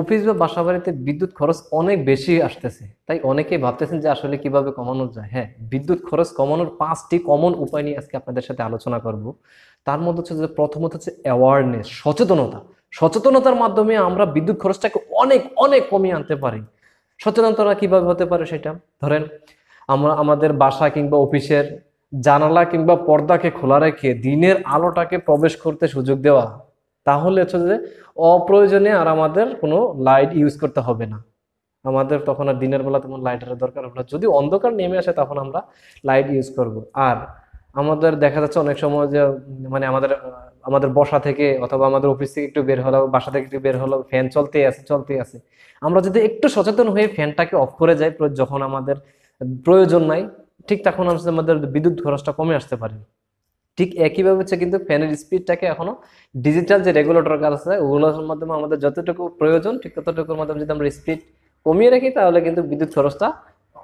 office বা বাসা বাড়িতে বিদ্যুৎ খরচ অনেক বেশি আসতেছে তাই অনেকেই ভাবতেছেন যে আসলে কিভাবে কমানো যায় হ্যাঁ বিদ্যুৎ খরচ কমানোর পাঁচটি কমন উপায় নিয়ে আজকে আপনাদের সাথে আলোচনা করব তার মধ্যে হচ্ছে যে প্রথমত হচ্ছে অ্যাওয়ারনেস সচেতনতা সচেতনতার মাধ্যমে আমরা বিদ্যুৎ খরচটাকে অনেক অনেক কমিয়ে আনতে পারি সচেতনতা কিভাবে হতে পারে সেটা ধরেন আমরা আমাদের বাসা কিংবা অফিসের জানালা কিংবা পর্দাকে খোলা রেখে দিনের আলোটাকে প্রবেশ করতে সুযোগ দেওয়া তাহলে হচ্ছে যে অপ্রয়োজনে আর আমাদের কোনো লাইট ইউজ করতে হবে না আমাদের তখন আর দিনের বেলা তেমন লাইটের দরকার হবে না যদি অন্ধকার নেমে আসে তখন আমরা লাইট ইউজ করব আর আমাদের দেখা যাচ্ছে অনেক সময় যে মানে আমাদের আমাদের বসা থেকে অথবা আমাদের অফিস থেকে একটু বের হলো বাসা থেকে একটু বের হলো ফ্যান চলতেই আছে চলতেই আছে আমরা যদি একটু সচেতন হয়ে ফ্যানটাকে অফ করে যাই যখন আমাদের প্রয়োজন নাই ঠিক তখন আমাদের বিদ্যুৎ খরচটা কমে আসতে পারে ঠিক একইভাবে হচ্ছে কিন্তু ফ্যানের স্পিডটাকে এখনো ডিজিটাল যে রেগুলেটর কাজ আছে ওগুলোর মাধ্যমে আমাদের যতটুকু প্রয়োজন ঠিক ততটুকুর মাধ্যমে যদি আমরা স্পিড কমিয়ে রাখি তাহলে কিন্তু বিদ্যুৎ খরচটা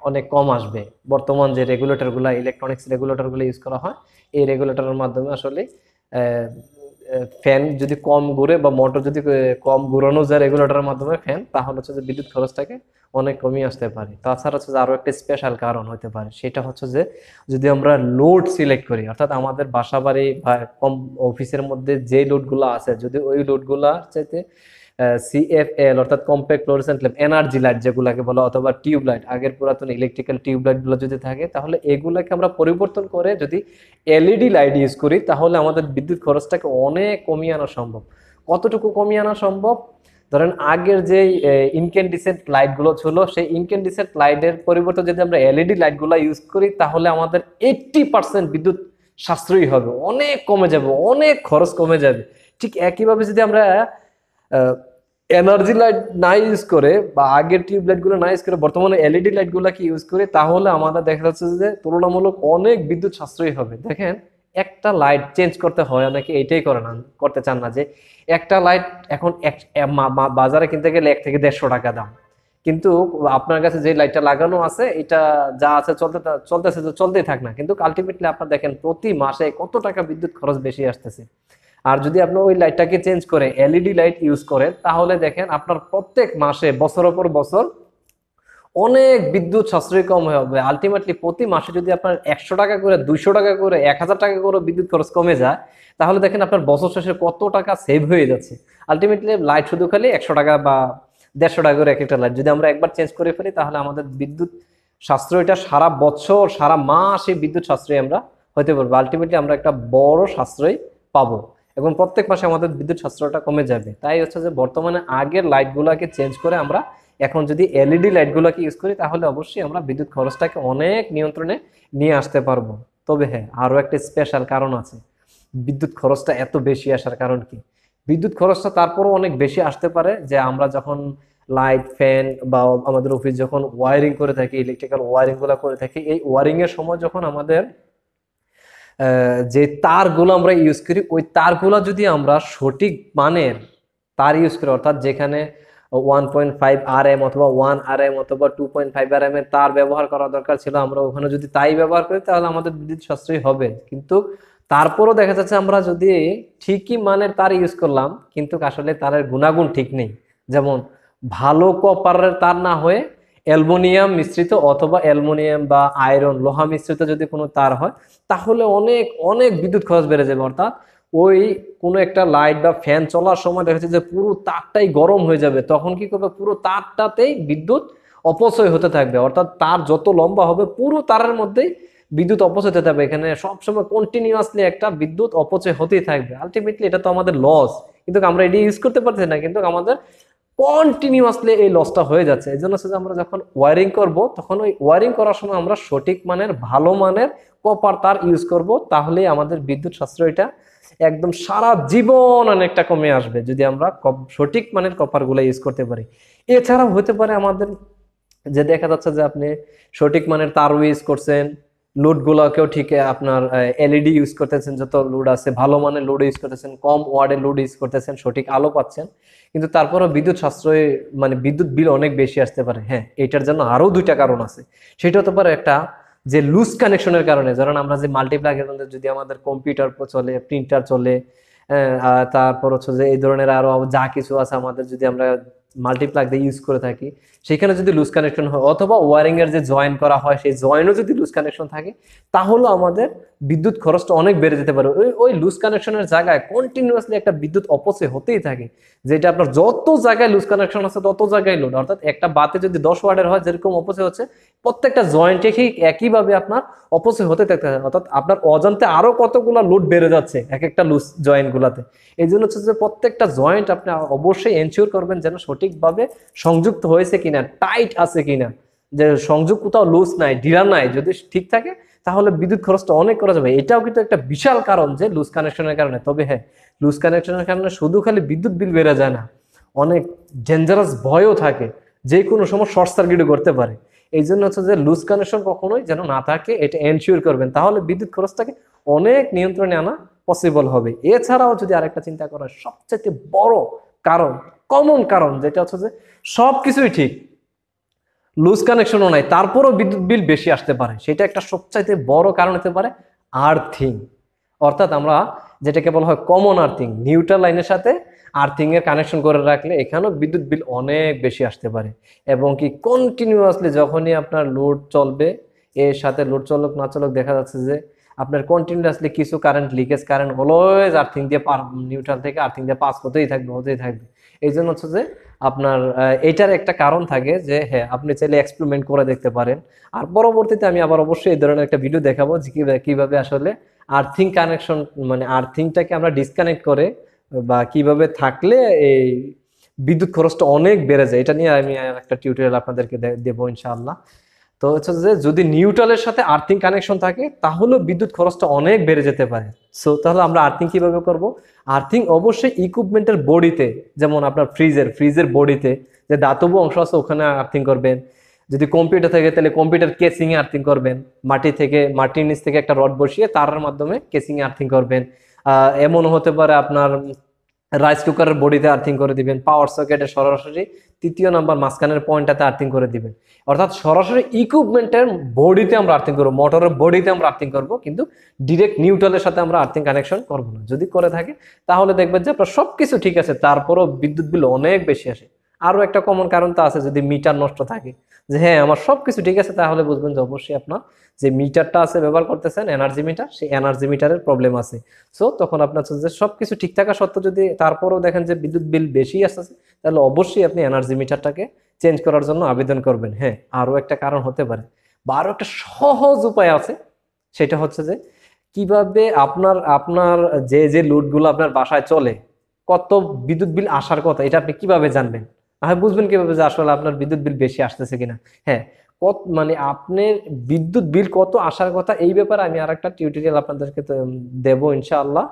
অনেক কম আসবে বর্তমান যে রেগুলেটরগুলো ইলেকট্রনিক্স রেগুলেটরগুলো ইউজ করা হয় এই রেগুলেটরের মাধ্যমে আসলে ফ্যান যদি কম ঘুরে বা মোটর যদি কম ঘুরানো যায় রেগুলেটরের মাধ্যমে ফ্যান তাহলে হচ্ছে যে বিদ্যুৎ খরচটাকে অনেক কমিয়ে আসতে পারে তাছাড়া হচ্ছে যে আরও একটা স্পেশাল কারণ হতে পারে সেটা হচ্ছে যে যদি আমরা লোড সিলেক্ট করি অর্থাৎ আমাদের বাসা বাড়ি বা কম অফিসের মধ্যে যে লোডগুলো আছে যদি ওই লোডগুলো চাইতে সিএফএল অর্থাৎ compact fluorescent lamp energy light যেগুলোকে বলা অথবা টিউব লাইট আগের পুরাতন ইলেকট্রিক্যাল টিউব লাইটগুলো যদি থাকে তাহলে এগুলোকে আমরা পরিবর্তন করে যদি এলইডি লাইট ইউজ করি তাহলে আমাদের বিদ্যুৎ খরচটাকে অনেক কমিয়ে আনা সম্ভব কতটুকু কমিয়ে আনা সম্ভব ধরেন আগের যে ইনকেন্ডিসেন্ট লাইটগুলো ছিল সেই ইনকেন্ডিসেন্ট লাইটের পরিবর্তে যদি আমরা এলইডি লাইটগুলো ইউজ করি তাহলে আমাদের এইট্টি পার্সেন্ট বিদ্যুৎ সাশ্রয়ী হবে অনেক কমে যাবে অনেক খরচ কমে যাবে ঠিক একইভাবে যদি আমরা এনার্জি লাইট না ইউজ করে বা আগের টিউব লাইটগুলো না ইউজ করে বর্তমানে এলইডি লাইটগুলোকে ইউজ করে তাহলে আমাদের দেখা যাচ্ছে যে তুলনামূলক অনেক বিদ্যুৎ সাশ্রয়ী হবে দেখেন একটা লাইট চেঞ্জ করতে হয় অনেকে এটাই করে না করতে চান না যে একটা লাইট এখন এক বাজারে কিনতে গেলে এক থেকে দেড়শো টাকা দাম কিন্তু আপনার কাছে যে লাইটটা লাগানো আছে এটা যা আছে চলতে চলতেছে তো চলতেই থাক না কিন্তু আলটিমেটলি আপনার দেখেন প্রতি মাসে কত টাকা বিদ্যুৎ খরচ বেশি আসতেছে আর যদি আপনি ওই লাইটটাকে চেঞ্জ করে এলইডি লাইট ইউজ করেন তাহলে দেখেন আপনার প্রত্যেক মাসে বছর পর বছর অনেক বিদ্যুৎ সাশ্রয় কম হবে আলটিমেটলি প্রতি মাসে যদি আপনার একশো টাকা করে দুইশো টাকা করে এক হাজার টাকা করে বিদ্যুৎ খরচ কমে যায় তাহলে দেখেন আপনার বছর শেষে কত টাকা সেভ হয়ে যাচ্ছে আলটিমেটলি লাইট শুধু খালি একশো টাকা বা দেড়শো টাকা করে এক একটা লাইট যদি আমরা একবার চেঞ্জ করে ফেলি তাহলে আমাদের বিদ্যুৎ সাশ্রয়টা সারা বছর সারা মাস এই বিদ্যুৎ সাশ্রয় আমরা হতে পারবো আলটিমেটলি আমরা একটা বড় সাশ্রয় পাবো এবং প্রত্যেক মাসে আমাদের বিদ্যুৎ সাশ্রয়টা কমে যাবে তাই হচ্ছে যে বর্তমানে আগের লাইটগুলোকে চেঞ্জ করে আমরা এখন যদি এলইডি লাইটগুলোকে ইউজ করি তাহলে অবশ্যই আমরা বিদ্যুৎ খরচটাকে অনেক নিয়ন্ত্রণে নিয়ে আসতে পারবো তবে হ্যাঁ আরও একটা স্পেশাল কারণ আছে বিদ্যুৎ খরচটা এত বেশি আসার কারণ কি বিদ্যুৎ খরচটা তারপরও অনেক বেশি আসতে পারে যে আমরা যখন লাইট ফ্যান বা আমাদের অফিস যখন ওয়ারিং করে থাকি ইলেকট্রিক্যাল ওয়ারিংগুলো করে থাকি এই ওয়ারিংয়ের সময় যখন আমাদের যে তারগুলো আমরা ইউজ করি ওই তারগুলো যদি আমরা সঠিক মানের তার ইউজ করি অর্থাৎ যেখানে one point five R M অথবা ওয়ান আর এম অথবা two point five R M এর তার ব্যবহার করা দরকার ছিল আমরা ওখানে যদি তাই ব্যবহার করি তাহলে আমাদের বিদ্যুৎ সাশ্রয়ী হবে কিন্তু তারপরও দেখা যাচ্ছে আমরা যদি ঠিকই মানের তার ইউজ করলাম কিন্তু আসলে তারের গুণাগুণ ঠিক নেই যেমন ভালো কপারের তার না হয়ে অ্যালমোনিয়াম মিশ্রিত অথবা অ্যালমোনিয়াম বা আয়রন লোহা মিশ্রিত যদি কোনো তার হয় তাহলে অনেক অনেক বিদ্যুৎ খরচ বেড়ে যাবে অর্থাৎ ওই কোনো একটা লাইট বা ফ্যান চলার সময় দেখা যে পুরো তারটাই গরম হয়ে যাবে তখন কি করবে পুরো তারটাতেই বিদ্যুৎ অপচয় হতে থাকবে অর্থাৎ তার যত লম্বা হবে পুরো তারের মধ্যেই বিদ্যুৎ অপচয় হতে থাকবে এখানে সবসময় কন্টিনিউয়াসলি একটা বিদ্যুৎ অপচয় হতেই থাকবে আলটিমেটলি এটা তো আমাদের লস কিন্তু আমরা এটি ইউজ করতে পারছি না কিন্তু আমাদের কন্টিনিউয়াসলি এই লসটা হয়ে যাচ্ছে এই জন্য যে আমরা যখন ওয়ারিং করব তখন ওই ওয়ারিং করার সময় আমরা সঠিক মানের ভালো মানের কপার তার ইউজ করব তাহলে আমাদের বিদ্যুৎ সাশ্রয়টা একদম সারা জীবন অনেকটা কমে আসবে যদি আমরা সঠিক মানের কপারগুলো ইউজ করতে পারি এছাড়াও হতে পারে আমাদের যে দেখা যাচ্ছে যে আপনি সঠিক মানের তারও ইউজ করছেন লোডগুলোকেও ঠিক আপনার এলইডি ইউজ e করতেছেন যত লোড আছে ভালো মানের লোড ইউজ করতেছেন কম ওয়ার্ডে লোড ইউজ করতেছেন সঠিক আলো পাচ্ছেন কিন্তু তারপরও বিদ্যুৎ সাশ্রয় মানে বিদ্যুৎ বিল অনেক বেশি আসতে পারে হ্যাঁ এটার জন্য আরও দুইটা কারণ আছে সেটা হতে পারে একটা যে লুজ কানেকশনের কারণে ধরুন আমরা যে মাল্টিপ্লাগের মধ্যে যদি আমাদের কম্পিউটার চলে প্রিন্টার চলে তারপর হচ্ছে যে এই ধরনের আরও যা কিছু আছে আমাদের যদি আমরা মাল্টিপ্লাগ দিয়ে ইউজ করে থাকি সেখানে যদি লুজ কানেকশন হয় অথবা ওয়ারিংয়ের যে জয়েন করা হয় সেই জয়েনও যদি লুজ কানেকশন থাকে তাহলেও আমাদের বিদ্যুৎ খরচটা অনেক বেড়ে যেতে পারে ওই ওই লুজ কানেকশনের জায়গায় কন্টিনিউয়াসলি একটা বিদ্যুৎ অপচয় হতেই থাকে যেটা আপনার যত জায়গায় লুজ কানেকশন আছে তত জায়গায় লোড অর্থাৎ একটা বাতে যদি দশ ওয়ার্ডের হয় যেরকম অপচয় হচ্ছে প্রত্যেকটা জয়েন্টে ঠিক একইভাবে আপনার অপচয় হতে থাকে অর্থাৎ আপনার অজান্তে আরও কতগুলো লোড বেড়ে যাচ্ছে এক একটা লুজ জয়েন্টগুলোতে এই জন্য হচ্ছে যে প্রত্যেকটা জয়েন্ট আপনি অবশ্যই এনশিওর করবেন যেন সঠিকভাবে সংযুক্ত হয়েছে কিনা টাইট আছে কিনা যে সংযোগ কোথাও লুজ নাই ডিরা নাই যদি ঠিক থাকে তাহলে বিদ্যুৎ খরচটা অনেক করা যাবে এটাও কিন্তু একটা বিশাল কারণ যে লুজ কানেকশনের কারণে তবে হ্যাঁ লুজ কানেকশনের কারণে শুধু খালি বিদ্যুৎ বিল বেড়ে যায় না অনেক ডেঞ্জারাস ভয়ও থাকে যে কোনো সময় শর্ট সার্কিটও করতে পারে এই জন্য হচ্ছে যে লুজ কানেকশন কখনোই যেন না থাকে এটা এনশিওর করবেন তাহলে বিদ্যুৎ খরচটাকে অনেক নিয়ন্ত্রণে আনা পসিবল হবে এছাড়াও যদি আরেকটা চিন্তা করা সবচেয়ে বড় কারণ কমন কারণ যেটা হচ্ছে যে সব কিছুই ঠিক লুজ কানেকশনও নাই তারপরও বিদ্যুৎ বিল বেশি আসতে পারে সেটা একটা সবচাইতে বড় কারণ হতে পারে আর্থিং অর্থাৎ আমরা যেটাকে বলা হয় কমন আর্থিং নিউট্রাল লাইনের সাথে আর্থিংয়ের কানেকশন করে রাখলে এখানেও বিদ্যুৎ বিল অনেক বেশি আসতে পারে এবং কি কন্টিনিউয়াসলি যখনই আপনার লোড চলবে এর সাথে লোড চলক না চলক দেখা যাচ্ছে যে আপনার কন্টিনিউয়াসলি কিছু current leakage current always earthing দিয়ে নিউট্রাল থেকে আর্থিং দিয়ে পাস হতেই থাকবে হতেই থাকবে এই জন্য হচ্ছে যে আপনার এটার একটা কারণ থাকে যে হ্যাঁ আপনি চাইলে এক্সপেরিমেন্ট করে দেখতে পারেন আর পরবর্তীতে আমি আবার অবশ্যই এই ধরনের একটা ভিডিও দেখাবো যে কীভাবে আসলে আর্থিং কানেকশন মানে আর্থিংটাকে আমরা ডিসকানেক্ট করে বা কিভাবে থাকলে এই বিদ্যুৎ খরচটা অনেক বেড়ে যায় এটা নিয়ে আমি একটা টিউটোরিয়াল আপনাদেরকে দেবো ইনশাআল্লাহ তো হচ্ছে যে যদি নিউট্রালের সাথে আর্থিং কানেকশন থাকে তাহলেও বিদ্যুৎ খরচটা অনেক বেড়ে যেতে পারে সো তাহলে আমরা আর্থিং কিভাবে করব আর্থিং অবশ্যই ইকুইপমেন্টের বডিতে যেমন আপনার ফ্রিজের ফ্রিজের বডিতে যে দাতব্য অংশ আছে ওখানে আর্থিং করবেন যদি কম্পিউটার থেকে তাহলে কম্পিউটার কেসিংয়ে আর্থিং করবেন মাটি থেকে মাটির নিচ থেকে একটা রড বসিয়ে তার মাধ্যমে কেসিংয়ে আর্থিং করবেন এমনও হতে পারে আপনার রাইস কুকারের বডিতে আর্থিং করে দিবেন পাওয়ার সকেটে সরাসরি তৃতীয় নাম্বার মাঝখানের পয়েন্টটাতে আর্থিং করে দিবেন অর্থাৎ সরাসরি ইকুইপমেন্টের বডিতে আমরা আর্থিং করবো মোটরের বডিতে আমরা আর্থিং করব কিন্তু ডিরেক্ট নিউট্রালের সাথে আমরা আর্থিং কানেকশন করব না যদি করে থাকে তাহলে দেখবেন যে আপনার সব কিছু ঠিক আছে তারপরও বিদ্যুৎ বিল অনেক বেশি আসে আরও একটা কমন কারণ তো আছে যদি মিটার নষ্ট থাকে যে হ্যাঁ আমার সব কিছু ঠিক আছে তাহলে বুঝবেন যে অবশ্যই আপনার যে মিটারটা আছে ব্যবহার করতেছেন এনার্জি মিটার সেই এনার্জি মিটারের প্রবলেম আছে সো তখন আপনার যে সব কিছু ঠিক থাকা সত্ত্বেও যদি তারপরেও দেখেন যে বিদ্যুৎ বিল বেশি আসতেছে তাহলে অবশ্যই আপনি এনার্জি মিটারটাকে চেঞ্জ করার জন্য আবেদন করবেন হ্যাঁ আরও একটা কারণ হতে পারে বা আরও একটা সহজ উপায় আছে সেটা হচ্ছে যে কিভাবে আপনার আপনার যে যে লোডগুলো আপনার বাসায় চলে কত বিদ্যুৎ বিল আসার কথা এটা আপনি কিভাবে জানবেন হ্যাঁ বুঝবেন কিভাবে যে আসলে আপনার বিদ্যুৎ বিল বেশি আসতেছে কিনা হ্যাঁ কত মানে আপনার বিদ্যুৎ বিল কত আসার কথা এই ব্যাপারে আমি আর একটা টিউটোরিয়াল আপনাদেরকে দেব ইনশাআল্লাহ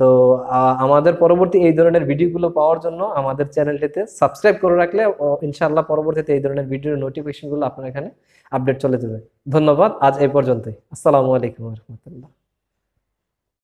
তো আমাদের পরবর্তী এই ধরনের ভিডিওগুলো পাওয়ার জন্য আমাদের চ্যানেলটিতে সাবস্ক্রাইব করে রাখলে ইনশাআল্লাহ পরবর্তীতে এই ধরনের ভিডিওর নোটিফিকেশনগুলো আপনার এখানে আপডেট চলে যাবে ধন্যবাদ আজ এই পর্যন্তই আসসালামু আলাইকুম রহমতুল্লাহ